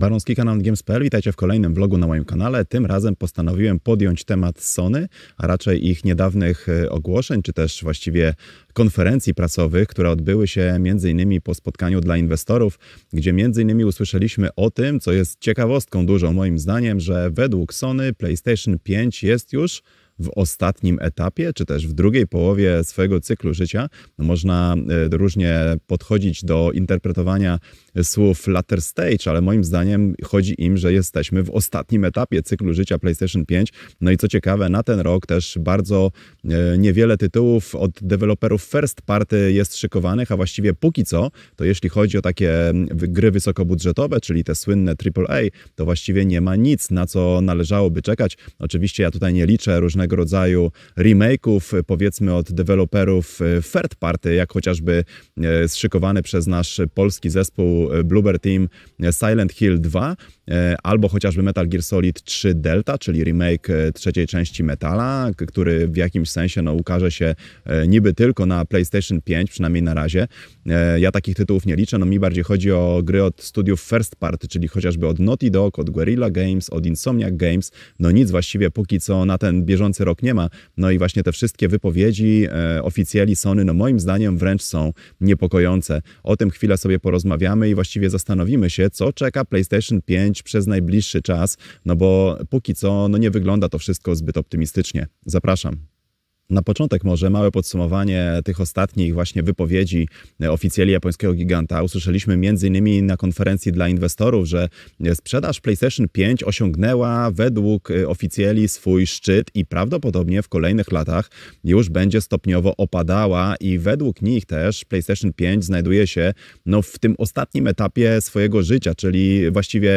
Baronski kanał Games.pl, witajcie w kolejnym vlogu na moim kanale. Tym razem postanowiłem podjąć temat Sony, a raczej ich niedawnych e, ogłoszeń, czy też właściwie konferencji prasowych, które odbyły się m.in. po spotkaniu dla inwestorów, gdzie m.in. usłyszeliśmy o tym, co jest ciekawostką dużą moim zdaniem, że według Sony PlayStation 5 jest już w ostatnim etapie, czy też w drugiej połowie swojego cyklu życia. No można e, różnie podchodzić do interpretowania słów latter stage, ale moim zdaniem chodzi im, że jesteśmy w ostatnim etapie cyklu życia PlayStation 5. No i co ciekawe, na ten rok też bardzo e, niewiele tytułów od deweloperów first party jest szykowanych, a właściwie póki co, to jeśli chodzi o takie gry wysokobudżetowe, czyli te słynne AAA, to właściwie nie ma nic, na co należałoby czekać. Oczywiście ja tutaj nie liczę różnego różnego rodzaju remake'ów, powiedzmy od deweloperów e, third party, jak chociażby e, zszykowany przez nasz polski zespół e, Bloober Team Silent Hill 2, albo chociażby Metal Gear Solid 3 Delta, czyli remake trzeciej części Metala, który w jakimś sensie no, ukaże się niby tylko na PlayStation 5, przynajmniej na razie. Ja takich tytułów nie liczę, no mi bardziej chodzi o gry od studiów first party, czyli chociażby od Naughty Dog, od Guerrilla Games, od Insomniac Games, no nic właściwie póki co na ten bieżący rok nie ma. No i właśnie te wszystkie wypowiedzi e, oficjali Sony, no moim zdaniem wręcz są niepokojące. O tym chwilę sobie porozmawiamy i właściwie zastanowimy się, co czeka PlayStation 5 przez najbliższy czas, no bo póki co no nie wygląda to wszystko zbyt optymistycznie. Zapraszam. Na początek może małe podsumowanie tych ostatnich właśnie wypowiedzi oficjeli japońskiego giganta. Usłyszeliśmy m.in. na konferencji dla inwestorów, że sprzedaż PlayStation 5 osiągnęła według oficjeli swój szczyt i prawdopodobnie w kolejnych latach już będzie stopniowo opadała i według nich też PlayStation 5 znajduje się no, w tym ostatnim etapie swojego życia, czyli właściwie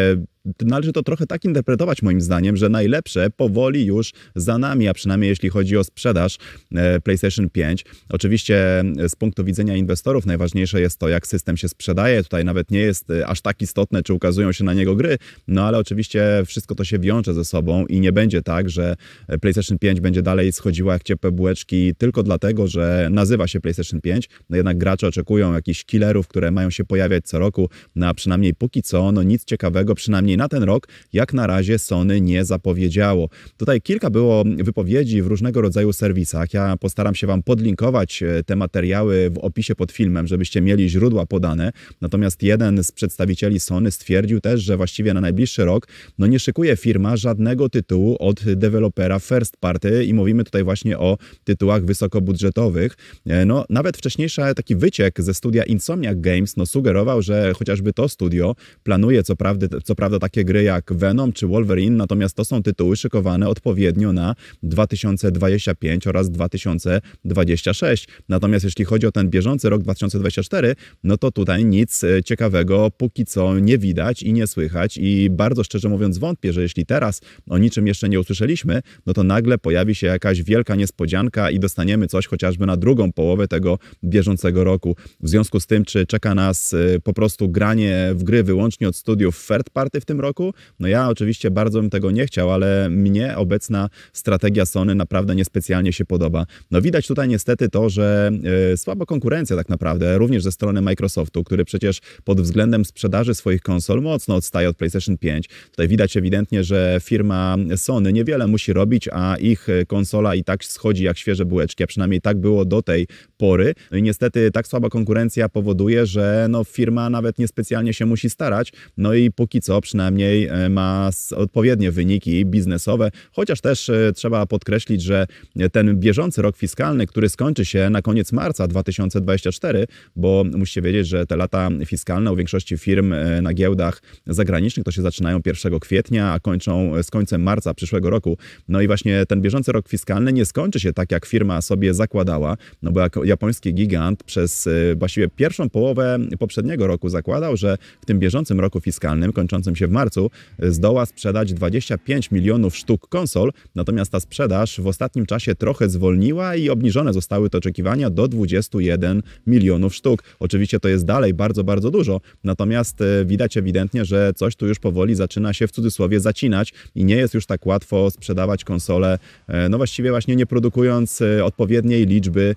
należy to trochę tak interpretować moim zdaniem, że najlepsze powoli już za nami, a przynajmniej jeśli chodzi o sprzedaż e, PlayStation 5. Oczywiście e, z punktu widzenia inwestorów najważniejsze jest to, jak system się sprzedaje. Tutaj nawet nie jest e, aż tak istotne, czy ukazują się na niego gry, no ale oczywiście wszystko to się wiąże ze sobą i nie będzie tak, że PlayStation 5 będzie dalej schodziła jak ciepłe bułeczki tylko dlatego, że nazywa się PlayStation 5. No jednak gracze oczekują jakichś killerów, które mają się pojawiać co roku, no a przynajmniej póki co, no nic ciekawego, przynajmniej przynajmniej na ten rok, jak na razie Sony nie zapowiedziało. Tutaj kilka było wypowiedzi w różnego rodzaju serwisach. Ja postaram się Wam podlinkować e, te materiały w opisie pod filmem, żebyście mieli źródła podane. Natomiast jeden z przedstawicieli Sony stwierdził też, że właściwie na najbliższy rok no nie szykuje firma żadnego tytułu od dewelopera first party i mówimy tutaj właśnie o tytułach wysokobudżetowych. E, no, nawet wcześniejszy taki wyciek ze studia Insomniac Games no, sugerował, że chociażby to studio planuje co, prawdy, co prawda takie gry jak Venom czy Wolverine, natomiast to są tytuły szykowane odpowiednio na 2025 oraz 2026. Natomiast jeśli chodzi o ten bieżący rok 2024, no to tutaj nic e, ciekawego póki co nie widać i nie słychać i bardzo szczerze mówiąc wątpię, że jeśli teraz o niczym jeszcze nie usłyszeliśmy, no to nagle pojawi się jakaś wielka niespodzianka i dostaniemy coś chociażby na drugą połowę tego bieżącego roku. W związku z tym, czy czeka nas e, po prostu granie w gry wyłącznie od studiów third party w tym tym roku? No ja oczywiście bardzo bym tego nie chciał, ale mnie obecna strategia Sony naprawdę niespecjalnie się podoba. No widać tutaj niestety to, że yy, słaba konkurencja tak naprawdę, również ze strony Microsoftu, który przecież pod względem sprzedaży swoich konsol mocno odstaje od PlayStation 5. Tutaj widać ewidentnie, że firma Sony niewiele musi robić, a ich e, konsola i tak schodzi jak świeże bułeczki, a przynajmniej tak było do tej spory. No i niestety tak słaba konkurencja powoduje, że no, firma nawet niespecjalnie się musi starać. No i póki co przynajmniej e, ma odpowiednie wyniki biznesowe, chociaż też e, trzeba podkreślić, że ten bieżący rok fiskalny, który skończy się na koniec marca 2024, bo musicie wiedzieć, że te lata fiskalne u większości firm e, na giełdach zagranicznych to się zaczynają 1 kwietnia, a kończą z końcem marca przyszłego roku. No i właśnie ten bieżący rok fiskalny nie skończy się tak, jak firma sobie zakładała, no bo jak, japoński gigant przez e, właściwie pierwszą połowę poprzedniego roku zakładał, że w tym bieżącym roku fiskalnym, kończącym się w marcu, zdoła sprzedać 25 milionów sztuk konsol, natomiast ta sprzedaż w ostatnim czasie trochę zwolniła i obniżone zostały te oczekiwania do 21 milionów sztuk. Oczywiście to jest dalej bardzo, bardzo dużo, natomiast e, widać ewidentnie, że coś tu już powoli zaczyna się w cudzysłowie zacinać i nie jest już tak łatwo sprzedawać konsole, e, no właściwie właśnie nie produkując odpowiedniej liczby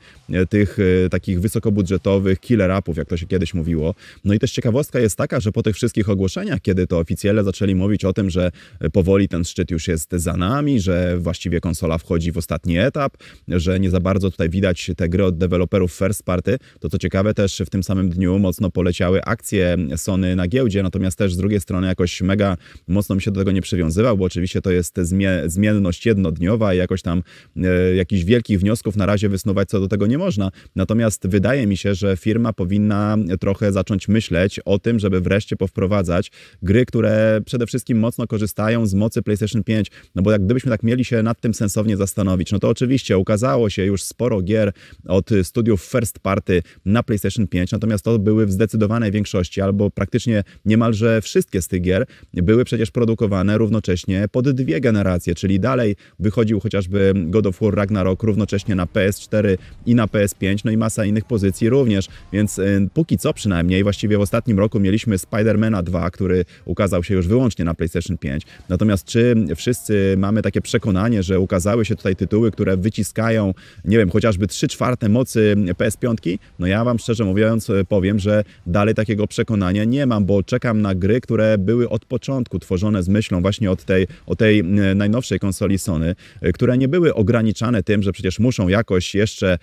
tych tych e, takich wysokobudżetowych killer upów, jak to się kiedyś mówiło. No i też ciekawostka jest taka, że po tych wszystkich ogłoszeniach, kiedy to oficjele zaczęli mówić o tym, że e, powoli ten szczyt już jest za nami, że właściwie konsola wchodzi w ostatni etap, że nie za bardzo tutaj widać te gry od deweloperów first party, to co ciekawe też w tym samym dniu mocno poleciały akcje Sony na giełdzie, natomiast też z drugiej strony jakoś mega mocno mi się do tego nie przywiązywał, bo oczywiście to jest zmienność jednodniowa i jakoś tam e, jakichś wielkich wniosków na razie wysnuwać co do tego nie można, Natomiast wydaje mi się, że firma powinna trochę zacząć myśleć o tym, żeby wreszcie powprowadzać gry, które przede wszystkim mocno korzystają z mocy PlayStation 5. No bo jak gdybyśmy tak mieli się nad tym sensownie zastanowić, no to oczywiście ukazało się już sporo gier od studiów first party na PlayStation 5, natomiast to były w zdecydowanej większości albo praktycznie niemalże wszystkie z tych gier były przecież produkowane równocześnie pod dwie generacje, czyli dalej wychodził chociażby God of War Ragnarok równocześnie na PS4 i na PS5. 5 no i masa innych pozycji również, więc y, póki co przynajmniej, właściwie w ostatnim roku mieliśmy Spidermana 2, który ukazał się już wyłącznie na PlayStation 5. Natomiast czy wszyscy mamy takie przekonanie, że ukazały się tutaj tytuły, które wyciskają, nie wiem, chociażby 3 czwarte mocy PS5? No ja Wam szczerze mówiąc y, powiem, że dalej takiego przekonania nie mam, bo czekam na gry, które były od początku tworzone z myślą właśnie od tej, o tej y, najnowszej konsoli Sony, które nie były ograniczane tym, że przecież muszą jakoś jeszcze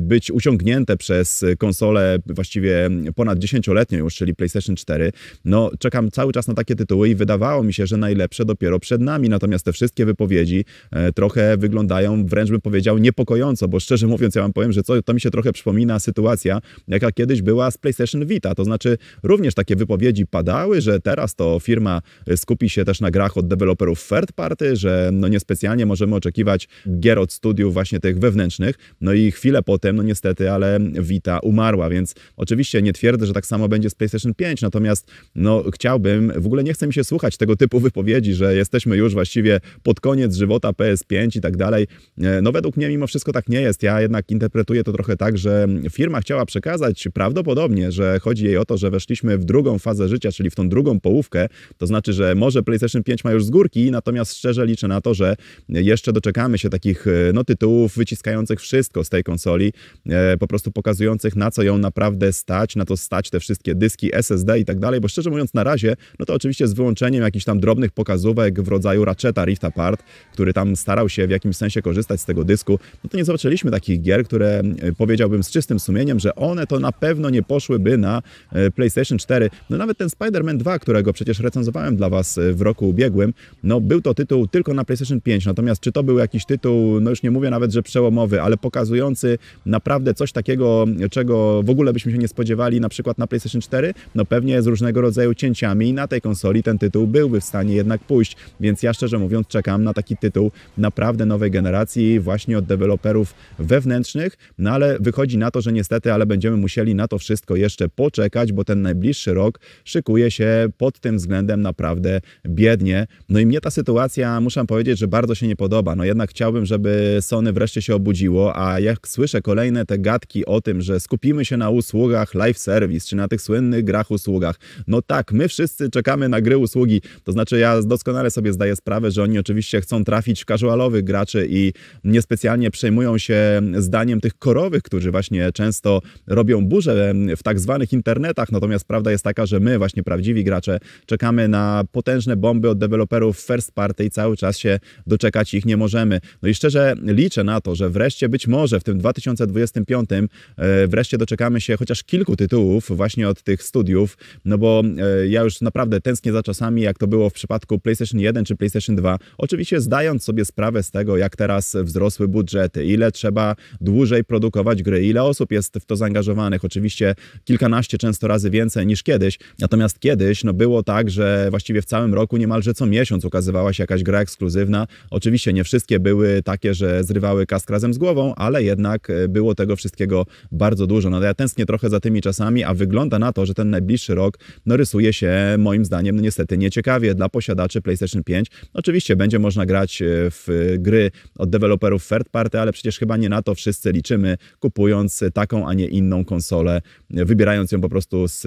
być być uciągnięte przez konsolę właściwie ponad dziesięcioletnią już, czyli PlayStation 4. No, czekam cały czas na takie tytuły i wydawało mi się, że najlepsze dopiero przed nami. Natomiast te wszystkie wypowiedzi e, trochę wyglądają, wręcz bym powiedział, niepokojąco, bo szczerze mówiąc, ja wam powiem, że co, to mi się trochę przypomina sytuacja, jaka kiedyś była z PlayStation Vita. To znaczy, również takie wypowiedzi padały, że teraz to firma e, skupi się też na grach od deweloperów third party, że no niespecjalnie możemy oczekiwać gier od studiów właśnie tych wewnętrznych. No i chwilę potem, no niestety, ale Vita umarła, więc oczywiście nie twierdzę, że tak samo będzie z PlayStation 5, natomiast no chciałbym, w ogóle nie chce mi się słuchać tego typu wypowiedzi, że jesteśmy już właściwie pod koniec żywota PS5 i tak dalej. E, no według mnie mimo wszystko tak nie jest. Ja jednak interpretuję to trochę tak, że firma chciała przekazać prawdopodobnie, że chodzi jej o to, że weszliśmy w drugą fazę życia, czyli w tą drugą połówkę, to znaczy, że może PlayStation 5 ma już z górki, natomiast szczerze liczę na to, że jeszcze doczekamy się takich e, no, tytułów wyciskających wszystko z tej konsoli, E, po prostu pokazujących, na co ją naprawdę stać, na to stać te wszystkie dyski, SSD i tak dalej, bo szczerze mówiąc na razie, no to oczywiście z wyłączeniem jakichś tam drobnych pokazówek w rodzaju Ratcheta Rift Apart, który tam starał się w jakimś sensie korzystać z tego dysku, no to nie zobaczyliśmy takich gier, które e, powiedziałbym z czystym sumieniem, że one to na pewno nie poszłyby na e, PlayStation 4. No nawet ten Spider-Man 2, którego przecież recenzowałem dla Was w roku ubiegłym, no był to tytuł tylko na PlayStation 5, natomiast czy to był jakiś tytuł, no już nie mówię nawet, że przełomowy, ale pokazujący na naprawdę coś takiego, czego w ogóle byśmy się nie spodziewali, na przykład na PlayStation 4, no pewnie z różnego rodzaju cięciami na tej konsoli ten tytuł byłby w stanie jednak pójść, więc ja szczerze mówiąc czekam na taki tytuł naprawdę nowej generacji właśnie od deweloperów wewnętrznych, no ale wychodzi na to, że niestety, ale będziemy musieli na to wszystko jeszcze poczekać, bo ten najbliższy rok szykuje się pod tym względem naprawdę biednie. No i mnie ta sytuacja, muszę powiedzieć, że bardzo się nie podoba. No jednak chciałbym, żeby Sony wreszcie się obudziło, a jak słyszę kolejne kolejne te gadki o tym, że skupimy się na usługach live service, czy na tych słynnych grach usługach. No tak, my wszyscy czekamy na gry usługi. To znaczy ja doskonale sobie zdaję sprawę, że oni oczywiście chcą trafić w casualowych graczy i niespecjalnie przejmują się zdaniem tych korowych, którzy właśnie często robią burzę w tak zwanych internetach. Natomiast prawda jest taka, że my właśnie prawdziwi gracze czekamy na potężne bomby od deweloperów first party i cały czas się doczekać ich nie możemy. No i szczerze liczę na to, że wreszcie być może w tym 2020 2025 e, wreszcie doczekamy się chociaż kilku tytułów właśnie od tych studiów, no bo e, ja już naprawdę tęsknię za czasami, jak to było w przypadku PlayStation 1 czy PlayStation 2. Oczywiście zdając sobie sprawę z tego, jak teraz wzrosły budżety, ile trzeba dłużej produkować gry, ile osób jest w to zaangażowanych, oczywiście kilkanaście często razy więcej niż kiedyś. Natomiast kiedyś no było tak, że właściwie w całym roku niemalże co miesiąc ukazywała się jakaś gra ekskluzywna. Oczywiście nie wszystkie były takie, że zrywały kask razem z głową, ale jednak e, było było tego wszystkiego bardzo dużo. No ja tęsknię trochę za tymi czasami, a wygląda na to, że ten najbliższy rok no, rysuje się moim zdaniem no, niestety nieciekawie dla posiadaczy PlayStation 5. Oczywiście będzie można grać e, w gry od deweloperów third party, ale przecież chyba nie na to wszyscy liczymy, kupując taką, a nie inną konsolę, wybierając ją po prostu z,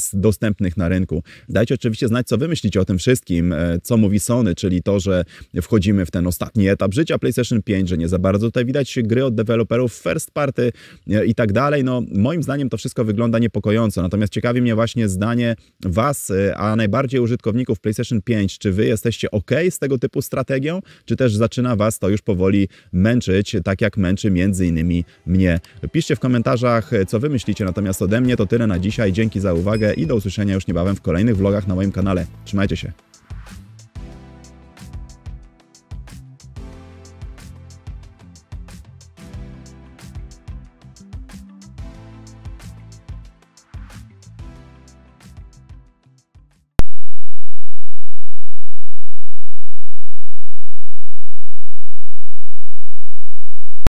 z dostępnych na rynku. Dajcie oczywiście znać, co wy myślicie o tym wszystkim, e, co mówi Sony, czyli to, że wchodzimy w ten ostatni etap życia PlayStation 5, że nie za bardzo tutaj widać gry od deweloperów first party E, i tak dalej. No, moim zdaniem to wszystko wygląda niepokojąco. Natomiast ciekawi mnie właśnie zdanie Was, e, a najbardziej użytkowników PlayStation 5. Czy Wy jesteście ok z tego typu strategią, czy też zaczyna Was to już powoli męczyć, tak jak męczy między innymi mnie? Piszcie w komentarzach, e, co Wy myślicie. Natomiast ode mnie to tyle na dzisiaj. Dzięki za uwagę i do usłyszenia już niebawem w kolejnych vlogach na moim kanale. Trzymajcie się.